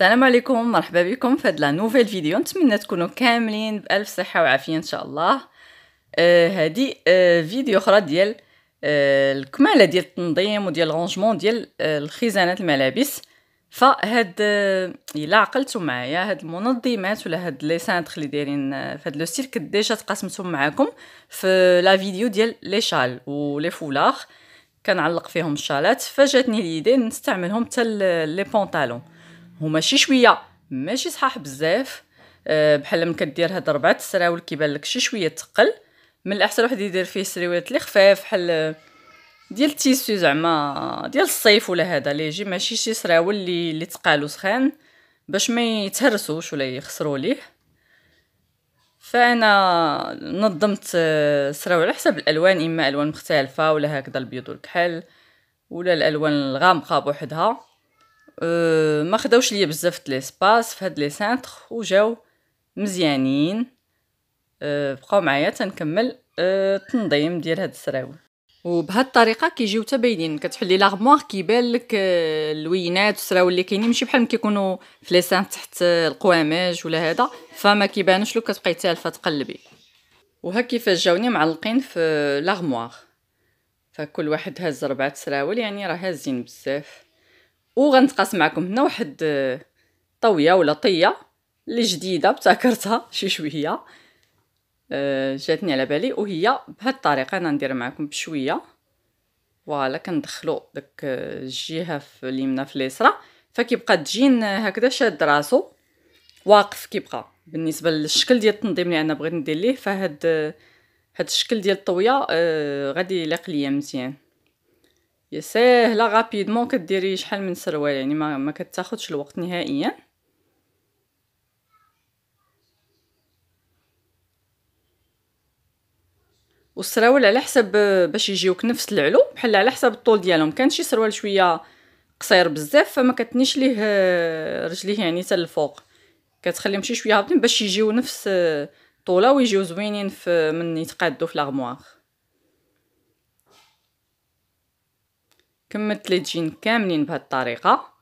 السلام عليكم مرحبا بكم في هاد لا نوفيل فيديو نتمنى تكونوا كاملين بالف صحه وعافيه ان شاء الله آه هادي آه فيديو اخرى ديال آه الكماله ديال التنظيم وديال الرونجمون ديال آه الخزانات الملابس فهاد آه الا عقلتوا معايا هاد المنظمات ولا هاد لي سانتر اللي دايرين آه، فهاد لو سيرك ديجا تقاسمتهم معاكم في لا فيديو ديال لي شال ولي فولار كنعلق فيهم الشالات فجاتني ليدي نستعملهم حتى لي بونطالون هما شي شويه ماشي صحاح بزاف آه، بحال من كدير هاد ربعة السراول كيبان لك شي شويه تقل من الاحسن واحد يدير فيه سريوات اللي خفاف بحال آه، ديال التيسو زعما ديال الصيف ولا هذا اللي يجي ماشي شي سراول اللي اللي تقالو سخان باش ما يتهرسوش ولا يخسروا ليه فانا نظمت آه، سراول على حسب الالوان اما الوان مختلفه ولا هكذا البيض والكحل ولا الالوان الغامقه بوحدها ما خداوش ليا بزاف ليسباس في هاد لي سانتر وجاو مزيانين أه، بقاو معايا تنكمل أه، التنظيم ديال هاد السراول وبهاد الطريقه كيجيو حتى باينين كتحلي لاغموار كيبان لك أه، اللوينات والسراول اللي كاينين ماشي بحال ما كيكونوا في لي سان تحت القوامج ولا هذا فما كيبانوش لو كتبقاي تالفه تقلبي وها كيفاش جاوني معلقين في لاغموار فكل واحد هاز ربعه سراول يعني راه هازين بزاف وغنتقاس معكم هنا واحد آه، طويه ولا طيه اللي جديده ابتكرتها شي شويه آه، جاتني على بالي وهي بهاد الطريقه انا ندير معكم بشويه فوالا كندخلو داك آه، الجهه في اليمنى في اليسرى فكيبقى تجين هكذا شاد راسو واقف كيبقى بالنسبه للشكل ديال التنظيم اللي انا بغيت ندير ليه فهاد هاد الشكل ديال الطويه أه غادي يليق ليا مزيان هي ساهله غابيدمون كديري شحال من سروال يعني ما, ما كتاخذش الوقت نهائيا والسراول على حسب باش يجيوك نفس العلو بحال على حسب الطول ديالهم كان شي سروال شويه قصير بزاف فما كتنيش ليه رجليه يعني حتى الفوق كتخليهم شي شويه هابطين باش يجيو نفس الطوله ويجيو زوينين في من يتقادو في لاغموار كملت لي جين كاملين بهاد الطريقه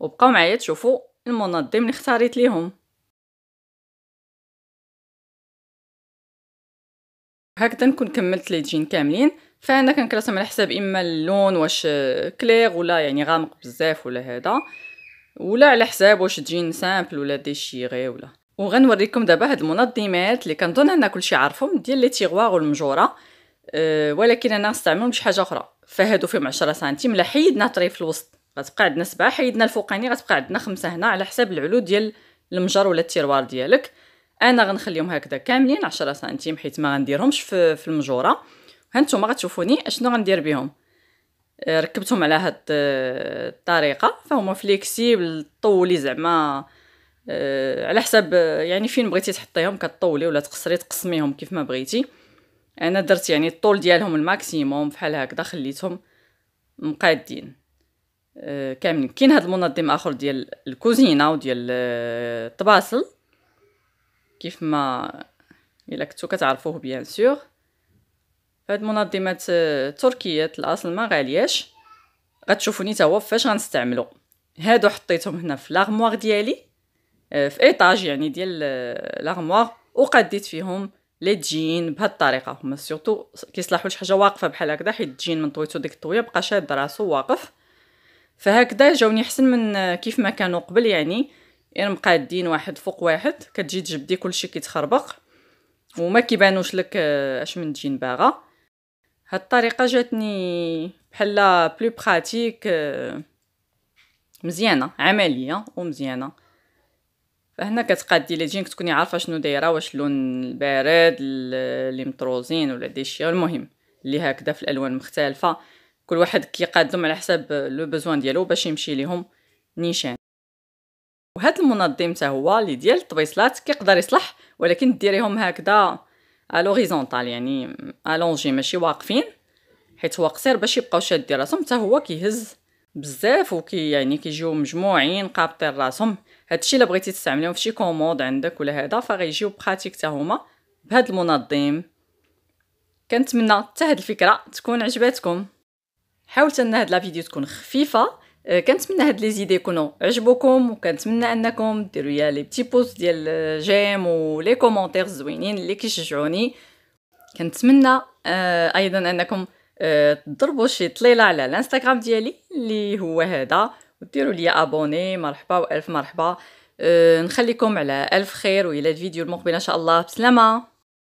وبقاو معايا تشوفوا المنظم اللي اختاريت ليهم هكذا نكون كملت لي جين كاملين فانا كنكرسهم على حساب اما اللون واش كليغ ولا يعني غامق بزاف ولا هذا ولا على حساب واش جين سامبل ولا غي ولا وغنوريكم دابا هاد المنظمات اللي كنظن ان كلشي عارفهم ديال لي تيغوار والمجوره آه، ولكن انا نستعملهم شي حاجه اخرى فهادو فيهم 10 سنتيم لا حيدنا في الوسط غتبقى عندنا سبعة حيدنا الفوقاني غتبقى عندنا خمسة هنا على حساب العلو ديال المجر ولا التيروار ديالك انا غنخليهم هكذا كاملين 10 سنتيم حيت ما غنديرهمش في, في المجوره هانتوما غتشوفوني اشنو غندير بهم آه، ركبتهم على هاد آه، الطريقه فهما فليكسيبل طولي زعما على حساب يعني فين بغيتي تحطيهم كطولي ولا تقصري تقسميهم كيف ما بغيتي انا درت يعني الطول ديالهم الماكسيموم بحال هكذا خليتهم مقادين آه، كاملين كاين هذا المنظم اخر ديال الكوزينه وديال آه، الطباسل كيف ما الا كنتو كتعرفوه بيان سور هاد المنظمات التركيه آه، الاصل ما غالياش غتشوفوني تا هو فاش غنستعملو هادو حطيتهم هنا في لاغموار ديالي في ايطاج يعني ديال لاغموار وقديت فيهم لي تجين الطريقه هما سورتو كيصلحوا لشي حاجه واقفه بحال هكذا حيت تجين من طويتو ديك الطويه بقى شاد راسو واقف فهكذا جاوني احسن من كيف ما كانوا قبل يعني غير مقادين واحد فوق واحد كتجي تجبدي كلشي كيتخربق وما كيبانوش لك آه، اش من تجين باغا هاد الطريقه جاتني بحال بلو براتيك آه، مزيانه عمليه ومزيانه فهنا كتقادي لي كتكوني عارفه شنو دايره واش اللون البارد اللي مطروزين ولا ديشير المهم اللي هكذا في الالوان مختلفه كل واحد كيقادهم على حساب لو بوزوان ديالو باش يمشي ليهم نيشان وهذا المنظم حتى هو اللي ديال الطبيصلات كيقدر يصلح ولكن ديريهم هكذا الوريزونتال يعني الونجي ماشي واقفين حيت هو قصير باش يبقاو شادين راسهم حتى هو كيهز بزاف وكي يعني كيجيو مجموعين قابطين راسهم هادشي الا بغيتي في فشي كوموند عندك ولا هذا فغيجيو براتيك حتى هما بهاد المنظم كنتمنى حتى هاد الفكره تكون عجبتكم حاولت ان هاد لا فيديو تكون خفيفه آه، كنتمنى هاد لي زيد يكونوا عجبوكم وكنتمنى انكم ديروا ليا لي بيتي بوست ديال جيم ولي كومونتير زوينين اللي كيشجعوني كنتمنى آه، ايضا انكم تضربوا آه، شي طليله على الانستغرام ديالي اللي هو هذا وديروا لي ابوني مرحبا والف مرحبا أه نخليكم على الف خير الى الفيديو المقبل ان شاء الله بسلامه